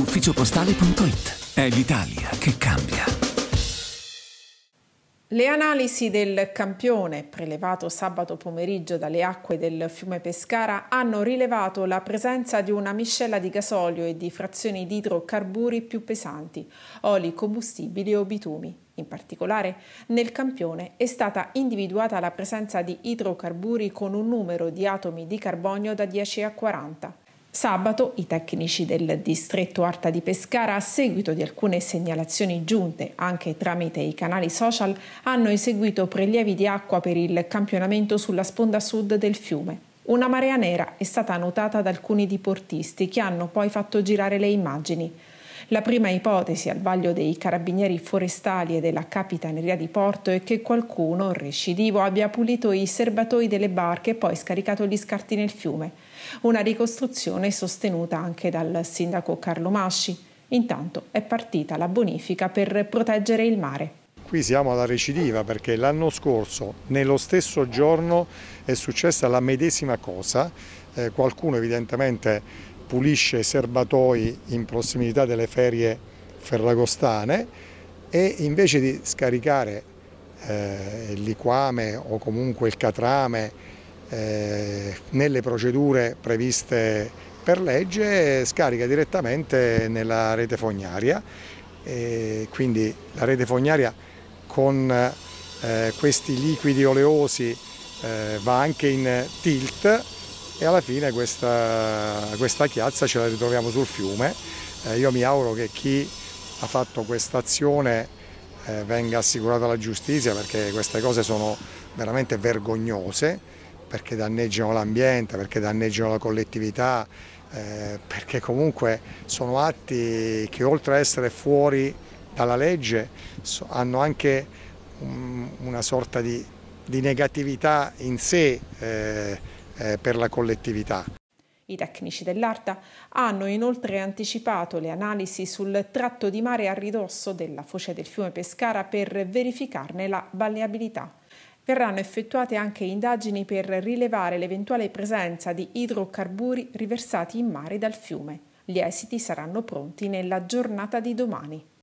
ufficiopostale.it. È l'Italia che cambia. Le analisi del campione prelevato sabato pomeriggio dalle acque del fiume Pescara hanno rilevato la presenza di una miscela di gasolio e di frazioni di idrocarburi più pesanti, oli, combustibili o bitumi. In particolare, nel campione è stata individuata la presenza di idrocarburi con un numero di atomi di carbonio da 10 a 40. Sabato i tecnici del distretto Arta di Pescara, a seguito di alcune segnalazioni giunte anche tramite i canali social, hanno eseguito prelievi di acqua per il campionamento sulla sponda sud del fiume. Una marea nera è stata notata da alcuni diportisti che hanno poi fatto girare le immagini. La prima ipotesi al vaglio dei carabinieri forestali e della Capitaneria di Porto è che qualcuno, recidivo, abbia pulito i serbatoi delle barche e poi scaricato gli scarti nel fiume. Una ricostruzione sostenuta anche dal sindaco Carlo Masci. Intanto è partita la bonifica per proteggere il mare. Qui siamo alla recidiva perché l'anno scorso, nello stesso giorno, è successa la medesima cosa. Eh, qualcuno evidentemente pulisce serbatoi in prossimità delle ferie ferragostane e invece di scaricare eh, il liquame o comunque il catrame eh, nelle procedure previste per legge scarica direttamente nella rete fognaria e quindi la rete fognaria con eh, questi liquidi oleosi eh, va anche in tilt e alla fine questa, questa chiazza ce la ritroviamo sul fiume. Eh, io mi auguro che chi ha fatto questa azione eh, venga assicurata la giustizia perché queste cose sono veramente vergognose, perché danneggiano l'ambiente, perché danneggiano la collettività, eh, perché comunque sono atti che oltre a essere fuori dalla legge so, hanno anche un, una sorta di, di, negatività in sé. Eh, eh, per la collettività. I tecnici dell'ARTA hanno inoltre anticipato le analisi sul tratto di mare a ridosso della foce del fiume Pescara per verificarne la balneabilità. Verranno effettuate anche indagini per rilevare l'eventuale presenza di idrocarburi riversati in mare dal fiume. Gli esiti saranno pronti nella giornata di domani.